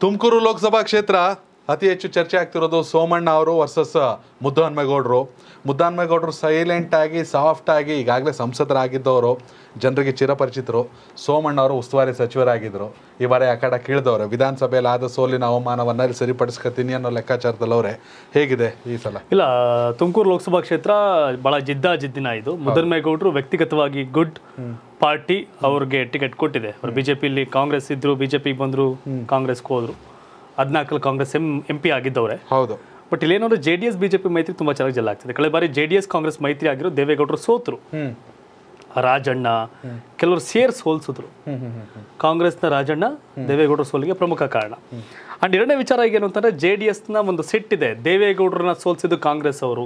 तुमकुरु लोकसभा क्षेत्र ಅತಿ ಹೆಚ್ಚು ಚರ್ಚೆ ಆಗ್ತಿರೋದು ಸೋಮಣ್ಣ ಅವರು ವರ್ಸಸ್ ಮುದ್ದಹನ್ಮೇಗೌಡರು ಮುದ್ದಹನ್ಮೇಗೌಡರು ಸೈಲೆಂಟಾಗಿ ಸಾಫ್ಟಾಗಿ ಈಗಾಗಲೇ ಸಂಸದರಾಗಿದ್ದವರು ಜನರಿಗೆ ಚಿರಪರಿಚಿತರು ಸೋಮಣ್ಣ ಅವರು ಉಸ್ತುವಾರಿ ಸಚಿವರಾಗಿದ್ದರು ಈ ಬಾರಿ ಆ ಕಡೆ ಕೇಳಿದವರು ವಿಧಾನಸಭೆಯಲ್ಲಿ ಆದ ಸೋಲಿನ ಅವಮಾನವನ್ನು ಸರಿಪಡಿಸ್ಕೊತೀನಿ ಅನ್ನೋ ಅವರೇ ಹೇಗಿದೆ ಈ ಸಲ ಇಲ್ಲ ತುಮಕೂರು ಲೋಕಸಭಾ ಕ್ಷೇತ್ರ ಭಾಳ ಜಿದ್ದಾಜಿದ್ದಿನ ಜಿದ್ದಿನ ಇದು ಮುದ್ದಹನ್ಮೇಗೌಡರು ವ್ಯಕ್ತಿಗತವಾಗಿ ಗುಡ್ ಪಾರ್ಟಿ ಅವ್ರಿಗೆ ಟಿಕೆಟ್ ಕೊಟ್ಟಿದೆ ಅವ್ರು ಬಿಜೆಪಿಲಿ ಕಾಂಗ್ರೆಸ್ ಇದ್ರು ಬಿಜೆಪಿಗೆ ಬಂದರು ಕಾಂಗ್ರೆಸ್ಗೆ ಹೋದರು ಹದಿನಾಲ್ಕಲ್ಲಿ ಕಾಂಗ್ರೆಸ್ ಎಂ ಎಂ ಪಿ ಆಗಿದ್ದವ್ರೆ ಹೌದು ಬಟ್ ಇಲ್ಲೇನಾದ್ರು ಜೆ ಡಿ ಎಸ್ ಬಿಜೆಪಿ ಮೈತ್ರಿ ತುಂಬ ಚೆನ್ನಾಗಿ ಜಲ್ಲ ಆಗ್ತದೆ ಕಳೆದ ಬಾರಿ ಜೆ ಡಿ ಎಸ್ ಕಾಂಗ್ರೆಸ್ ಮೈತ್ರಿ ಆಗಿರೋ ದೇವೇಗೌಡರು ಸೋತರು ರಾಜಣ್ಣ ಕೆಲವರು ಸೇರ್ ಸೋಲ್ಸಿದ್ರು ಕಾಂಗ್ರೆಸ್ನ ರಾಜಣ್ಣ ದೇವೇಗೌಡರ ಸೋಲಿಗೆ ಪ್ರಮುಖ ಕಾರಣ ಅಂಡ್ ಎರಡನೇ ವಿಚಾರ ಏನು ಅಂತಂದ್ರೆ ಜೆ ಡಿ ಒಂದು ಸೆಟ್ ಇದೆ ದೇವೇಗೌಡರನ್ನ ಸೋಲ್ಸಿದ್ದು ಕಾಂಗ್ರೆಸ್ ಅವರು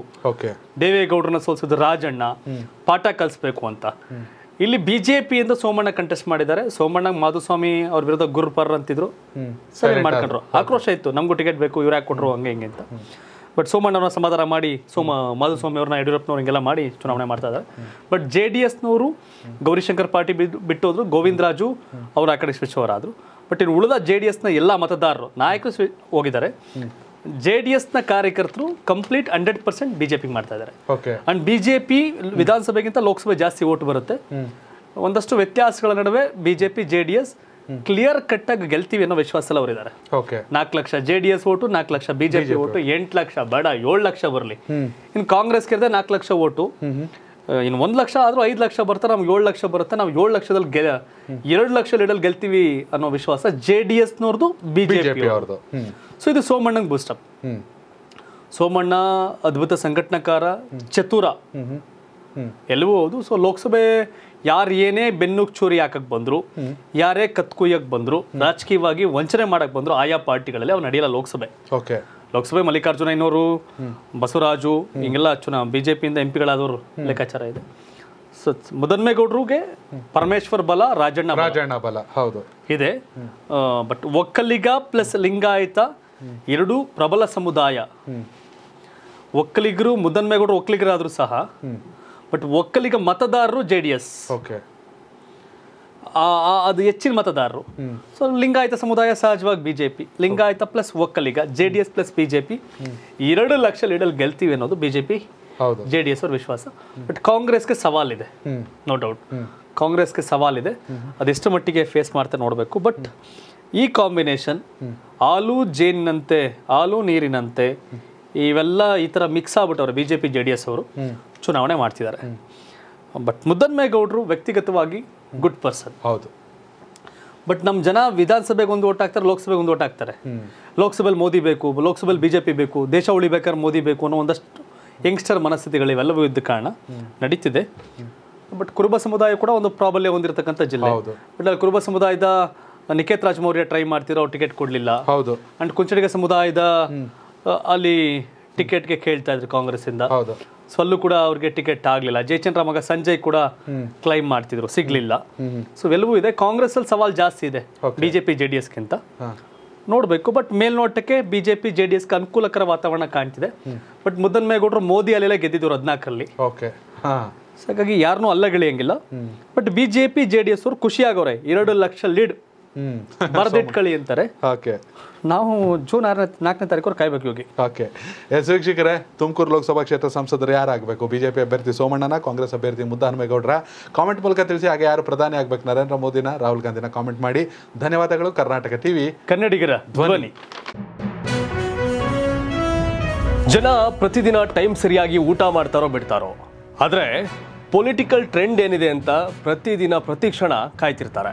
ದೇವೇಗೌಡರನ್ನ ಸೋಲ್ಸಿದ್ದು ರಾಜಣ್ಣ ಪಾಠ ಕಲಿಸ್ಬೇಕು ಅಂತ ಇಲ್ಲಿ ಬಿಜೆಪಿಯಿಂದ ಸೋಮಣ್ಣ ಕಂಟೆಸ್ಟ್ ಮಾಡಿದ್ದಾರೆ ಸೋಮಣ್ಣ ಮಾಧುಸ್ವಾಮಿ ಅವ್ರ ವಿರುದ್ಧ ಗುರುಪರ್ ಅಂತಿದ್ರು ಸರಿ ಮಾಡ್ಕೊಂಡ್ರು ಆಕ್ರೋಶ ಇತ್ತು ನಮ್ಗೂ ಟಿಕೆಟ್ ಬೇಕು ಇವ್ರು ಯಾಕೆ ಕೊಟ್ಟರು ಹಂಗೆ ಹಿಂಗೆ ಅಂತ ಬಟ್ ಸೋಮಣ್ಣವ್ರನ್ನ ಸಮಾಧಾನ ಮಾಡಿ ಸೋಮ ಮಾಧುಸ್ವಾಮಿ ಅವ್ರನ್ನ ಯಡಿಯೂರಪ್ಪನವ್ರು ಹಿಂಗೆಲ್ಲ ಮಾಡಿ ಚುನಾವಣೆ ಮಾಡ್ತಾ ಇದ್ದಾರೆ ಬಟ್ ಜೆ ಡಿ ಎಸ್ನವರು ಗೌರಿಶಂಕರ್ ಪಾರ್ಟಿ ಬಿಟ್ಟೋದ್ರು ಹೋದ್ರು ಗೋವಿಂದರಾಜು ಅವರು ಆ ಕಡೆ ಸ್ವಿಚ್ ಅವರಾದ್ರು ಬಟ್ ಇನ್ನು ಉಳಿದ ಜೆ ಡಿ ಎಸ್ನ ಎಲ್ಲ ಮತದಾರರು ನಾಯಕರು ಸ್ವಿ ಹೋಗಿದ್ದಾರೆ ಜೆ ಡಿ ಎಸ್ನ ಕಾರ್ಯಕರ್ತರು ಕಂಪ್ಲೀಟ್ ಹಂಡ್ರೆಡ್ ಪರ್ಸೆಂಟ್ ಬಿಜೆಪಿಗೆ ಮಾಡ್ತಾ ಇದ್ದಾರೆ ಅಂಡ್ ಬಿಜೆಪಿ ವಿಧಾನಸಭೆಗಿಂತ ಲೋಕಸಭೆ ಜಾಸ್ತಿ ಓಟ್ ಬರುತ್ತೆ ಒಂದಷ್ಟು ವ್ಯತ್ಯಾಸಗಳ ನಡುವೆ BJP J D S clear cut ಆಗಿ ಗೆಲ್ತೀವಿ ಅನ್ನೋ ವಿಶ್ವಾಸದಲ್ಲಿ ಅವರಿದ್ದಾರೆ ನಾಲ್ಕು lakh J D S vote ನಾಲ್ಕು ಲಕ್ಷ ಬಿಜೆಪಿ ಓಟು ಎಂಟು ಲಕ್ಷ ಬೇಡ ಏಳು ಲಕ್ಷ ಬರಲಿ ಇನ್ನು ಕಾಂಗ್ರೆಸ್ ಕೇಳಿದ್ರೆ ನಾಲ್ಕು ಲಕ್ಷ ಓಟು ಇನ್ನು ಒಂದು ಲಕ್ಷ ಆದರೂ ಐದು ಲಕ್ಷ ಬರುತ್ತೆ ನಮ್ಗೆ ಏಳು ಲಕ್ಷ ಬರುತ್ತೆ ನಾವು ಏಳು ಲಕ್ಷದಲ್ಲಿ ಗೆಲ್ಲ ಎರಡು ಲಕ್ಷ ಲೀಡಲ್ಲಿ ಗೆಲ್ತೀವಿ ಅನ್ನೋ ವಿಶ್ವಾಸ ಜೆ ಡಿ ಎಸ್ನವ್ರದ್ದು ಬಿ ಜೆ ಪಿ ಅವ್ರದ್ದು ಸೊ ಇದು ಸೋಮಣ್ಣಂಗೆ ಬೂಸ್ಟಪ್ ಸೋಮಣ್ಣ ಅದ್ಭುತ ಸಂಘಟನಾಕಾರ ಚತುರ ಎಲ್ಲವೂ ಹೌದು ಸೊ ಲೋಕಸಭೆ ಯಾರು ಏನೇ ಬೆನ್ನುಗ್ ಚೂರಿ ಹಾಕಕ್ ಬಂದ್ರು ಯಾರೇ ಕತ್ ಕುಯ್ಯಕ್ ಬಂದ್ರು ರಾಜಕೀಯವಾಗಿ ವಂಚನೆ ಮಾಡಕ್ ಬಂದ್ರು ಆಯಾ ಪಾರ್ಟಿಗಳಲ್ಲಿ ಅವ್ರು ನಡೆಯಲ್ಲ ಲೋಕಸಭೆ ಓಕೆ ಲೋಕಸಭೆ ಮಲ್ಲಿಕಾರ್ಜುನಯ್ಯನವರು ಬಸವರಾಜು ಹಿಂಗೆಲ್ಲ ಚುನಾವ ಬಿ ಜೆ ಪಿಯಿಂದ ಎಂ ಲೆಕ್ಕಾಚಾರ ಇದೆ ಸೊ ಮುದನ್ಮೇಗೌಡ್ರಿಗೆ ಪರಮೇಶ್ವರ್ ಬಲ ರಾಜಣ್ಣ ರಾಜಣ್ಣ ಬಲ ಹೌದು ಇದೆ ಬಟ್ ಒಕ್ಕಲಿಗ ಪ್ಲಸ್ ಲಿಂಗಾಯತ ಎರಡು ಪ್ರಬಲ ಸಮುದಾಯ ಒಕ್ಕಲಿಗರು ಮುದನ್ಮೇಗೌಡರು ಒಕ್ಕಲಿಗರಾದರೂ ಸಹ ಬಟ್ ಒಕ್ಕಲಿಗ ಮತದಾರರು ಜೆ ಡಿ ಎಸ್ ಓಕೆ ಅದು ಹೆಚ್ಚಿನ ಮತದಾರರು ಸೊ ಲಿಂಗಾಯತ ಸಮುದಾಯ ಸಹಜವಾಗಿ BJP Lingayat plus Vokkaliga J D S plus B J P ಎರಡು ಲಕ್ಷ ಲೀಡಲ್ಲಿ ಗೆಲ್ತೀವಿ ಅನ್ನೋದು B J P J D S ಅವ್ರ ವಿಶ್ವಾಸ ಬಟ್ ಕಾಂಗ್ರೆಸ್ಗೆ ಸವಾಲಿದೆ ನೋ ಡೌಟ್ ಕಾಂಗ್ರೆಸ್ಗೆ ಸವಾಲಿದೆ ಅದೆಷ್ಟು ಮಟ್ಟಿಗೆ ಫೇಸ್ ಮಾಡ್ತಾ ನೋಡಬೇಕು ಬಟ್ ಈ ಕಾಂಬಿನೇಷನ್ ಹಾಲು ಜೇನಿನಂತೆ ಹಾಲು ನೀರಿನಂತೆ ಇವೆಲ್ಲ ಈ ಥರ ಮಿಕ್ಸ್ ಆಗ್ಬಿಟ್ಟವ್ರೆ B J P J D S ಅವರು ಚುನಾವಣೆ ಮಾಡ್ತಿದ್ದಾರೆ ಬಟ್ ಮುದ್ದನ್ಮೇಗೌಡರು ವ್ಯಕ್ತಿಗತವಾಗಿ ಗುಡ್ ಪರ್ಸನ್ ಹೌದು ಬಟ್ ನಮ್ಮ ಜನ ವಿಧಾನಸಭೆಗೆ ಒಂದು ಓಟ್ ಹಾಕ್ತಾರೆ ಲೋಕಸಭೆಗೆ ಒಂದು ಓಟ್ ಹಾಕ್ತಾರೆ ಲೋಕಸಭೆಯಲ್ಲಿ ಮೋದಿ ಬೇಕು ಲೋಕಸಭೆಯಲ್ಲಿ ಬಿ ಜೆ ಪಿ ಬೇಕು ದೇಶ ಉಳಿಬೇಕಾದ್ರೆ ಮೋದಿ ಬೇಕು ಅನ್ನೋ ಒಂದಷ್ಟು ಯಂಗ್ಸ್ಟರ್ ಮನಸ್ಥಿತಿಗಳು ಇವೆಲ್ಲವೂ ಇದ್ದ ಕಾರಣ ನಡೀತಿದೆ ಬಟ್ ಕುರುಬ ಸಮುದಾಯ ಕೂಡ ಒಂದು ಪ್ರಾಬಲ್ಯ ಹೊಂದಿರತಕ್ಕಂಥ ಜಿಲ್ಲೆ ಬಟ್ ಅಲ್ಲಿ ಕುರುಬ ಸಮುದಾಯದ ನಿಕೇತ್ ರಾಜ್ ಮೌರ್ಯ ಟ್ರೈ ಮಾಡ್ತಿರೋ ಟಿಕೆಟ್ ಕೊಡಲಿಲ್ಲ ಹೌದು ಅಂಡ್ ಕುಂಚಡಿಗ ಸಮುದಾಯದ ಅಲ್ಲಿ ಟಿಕೆಟ್ಗೆ ಕೇಳ್ತಾ ಇದ್ರು ಕಾಂಗ್ರೆಸ್ ಇಂದ ಹೌದು ಕೂಡ ಅವ್ರಿಗೆ ಟಿಕೆಟ್ ಆಗಲಿಲ್ಲ ಮಗ ಸಂಜಯ್ ಕೂಡ ಕ್ಲೈಮ್ ಮಾಡ್ತಿದ್ರು ಸಿಗ್ಲಿಲ್ಲ ಸೊ ಎಲ್ಲವೂ ಇದೆ ಕಾಂಗ್ರೆಸ್ ಅಲ್ಲಿ ಸವಾಲ್ ಜಾಸ್ತಿ ಇದೆ ಬಿಜೆಪಿ ಜೆ ಡಿ ನೋಡ್ಬೇಕು ಬಟ್ ಮೇಲ್ನೋಟಕ್ಕೆ ಬಿಜೆಪಿ ಜೆ ಡಿ ಅನುಕೂಲಕರ ವಾತಾವರಣ ಕಾಣ್ತಿದೆ ಬಟ್ ಮುದ್ದನ್ಮೇಗೌಡರು ಮೋದಿ ಅಲ್ಲೆಲ್ಲ ಗೆದ್ದಿದ್ರು ಹದಿನಾಲ್ಕರಲ್ಲಿ ಹಾಗಾಗಿ ಯಾರನ್ನೂ ಅಲ್ಲಗಳಿಯಂಗಿಲ್ಲ but BJP J D S ಅವ್ರು ಖುಷಿಯಾಗವ್ರೆ ಎರಡು ಲಕ್ಷ ಲೀಡ್ ಬರ್ದಿಟ್ಕಳಿ ಅಂತಾರೆ ಓಕೆ ನಾವು ಜೂನ್ ಆರನೇ ನಾಲ್ಕನೇ ತಾರೀಕು ಕಾಯ್ಬೇಕು ಯೋಗಿ ಓಕೆ ಎಸ್ ವೀಕ್ಷಕರೇ ತುಮಕೂರು ಲೋಕಸಭಾ ಕ್ಷೇತ್ರ ಸಂಸದರು ಯಾರಾಗಬೇಕು ಬಿಜೆಪಿ ಅಭ್ಯರ್ಥಿ ಸೋಮಣ್ಣನ ಕಾಂಗ್ರೆಸ್ ಅಭ್ಯರ್ಥಿ ಮುದ್ದಾನ್ಮೇಗೌಡರ ಕಾಮೆಂಟ್ ಮೂಲಕ ತಿಳಿಸಿ ಹಾಗೆ ಯಾರು ಪ್ರಧಾನಿ ಆಗ್ಬೇಕು ನರೇಂದ್ರ ಮೋದಿನ ರಾಹುಲ್ ಗಾಂಧಿನ ಕಾಮೆಂಟ್ ಮಾಡಿ ಧನ್ಯವಾದಗಳು ಕರ್ನಾಟಕ ಟಿವಿ ಕನ್ನಡಿಗರ ಧ್ವನಿ ಜನ ಪ್ರತಿದಿನ ಟೈಮ್ ಸರಿಯಾಗಿ ಊಟ ಮಾಡ್ತಾರೋ ಬಿಡ್ತಾರೋ ಆದರೆ ಪೊಲಿಟಿಕಲ್ ಟ್ರೆಂಡ್ ಏನಿದೆ ಅಂತ ಪ್ರತಿದಿನ ಪ್ರತಿ ಕ್ಷಣ ಕಾಯ್ತಿರ್ತಾರೆ